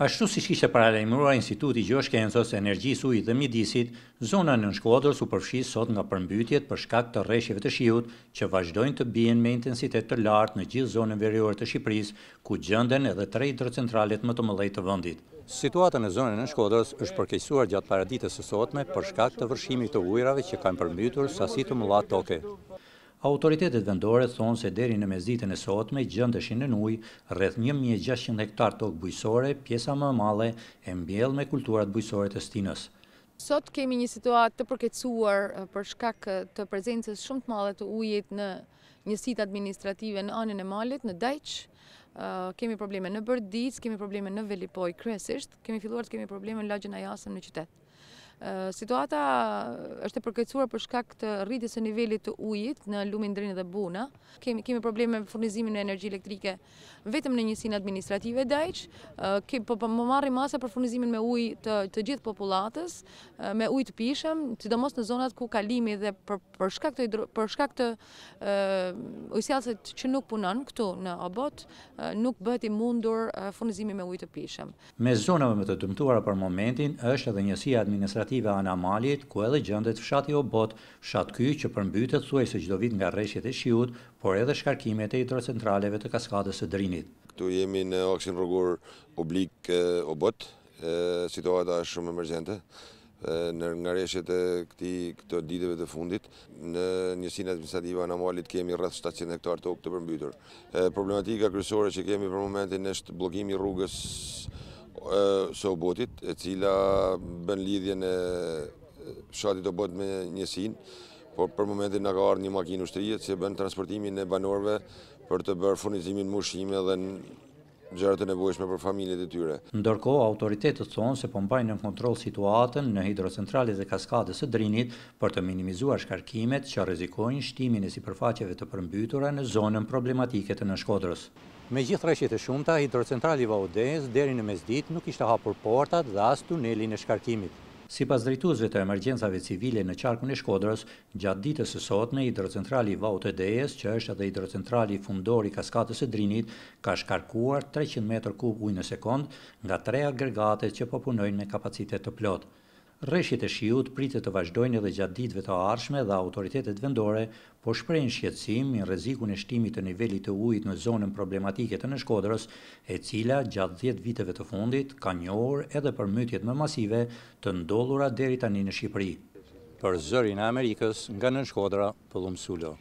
Ashtu si shkishe paralemruar Instituti Gjoshke Enzos Energjis Uj dhe Midisit, zona në nënshkodrës u përfshi sot nga përmbytjet për shkak të reshjeve të shiut që vazhdojnë të bjen me intensitet të lartë në gjithë zonën verjore të Shqipëris, ku gjënden edhe tre hidrocentralet më të mëlej të vëndit. Situata në zonën në shkodrës është përkejsuar gjatë paraditës sësotme për shkak të vërshimi të ujrave që kanë përmbytur sasi të mëla toke. Autoritetet vendore thonë se deri në mezitën e sotme gjëndëshin në ujë rreth 1.600 hektar tokë bujësore, pjesa më male e mbjell me kulturat bujësore të stinës. Sot kemi një situatë të përketsuar eh, për shkak eh, të prezencës shumë të malet të ujit në njësit administrative në anën e malet, në dajqë, eh, kemi probleme në bërdic, kemi probleme në velipoj kresisht, kemi filluar të kemi probleme në lagjën Ajasën jasën në qytetë. Situata është e përkecuar për shkak të rritjes e nivellit të ujit në lumin drinë dhe buna. Kemi, kemi probleme me furnizimin e energji elektrike vetëm në njësin administrative e dajq, po për po, më marri masa për furnizimin me uj të, të gjithë populatës, me uj të pishëm, të mos në zonat ku kalimi dhe për, shkak të, për shkak të ujësialset që nuk punon këtu në obot, nuk bëti mundur furnizimi me uj të pishëm. Me zonave me të dëmtuara për momentin, është edhe njësia administrative operative anamalit, ku edhe gjëndet fshati o bot, fshat ky që përmbytet suaj se gjdo vit nga reshjet e shiut, por edhe shkarkimet e hidrocentraleve të kaskadës e drinit. Këtu jemi në aksin rrugur publik o bot, situata është shumë emergjente, në nga reshjet e këti këto ditëve të fundit. Në njësin administrativa anamalit kemi rrëth 700 hektar të okë të përmbytur. Problematika kërësore që kemi për momentin është blokimi rrugës Sobotit, e cila bën lidhje në shatit të me njësin, por për momentin në ka arë një makinë ushtrije që bën transportimin e banorve për të bërë furnizimin mushime dhe në gjërë të nevojshme për familjet e tyre. Ndërko, autoritetet thonë se pëmbajnë po në kontrol situatën në hidrocentralit dhe kaskadës e drinit për të minimizuar shkarkimet që rezikojnë shtimin e si përfaqeve të përmbytura në zonën problematiket në shkodrës. Me gjithë rëshjet e shumëta, hidrocentrali vaudez deri në mezdit nuk ishte hapur portat dhe as tunelin e shkarkimit. Si pas drejtuzve të emergjensave civile në qarkun e shkodrës, gjatë ditës sësot në hidrocentrali Vaut e Dejes, që është edhe hidrocentrali fundori kaskatës e drinit, ka shkarkuar 300 m3 ujë në sekund nga tre agregate që popunojnë me kapacitet të plotë. Reshjet e shiut pritet të vazhdojnë edhe gjatë ditëve të ardhshme dhe autoritetet vendore po shprehin në rrezikun e shtimit të nivelit të ujit në zonën problematike të në Shkodrës e cila gjatë 10 viteve të fundit ka njohur edhe për më masive të ndollura deri tani në Shqipëri. Për zërin e Amerikës nga në Shkodra Pëllum Sulo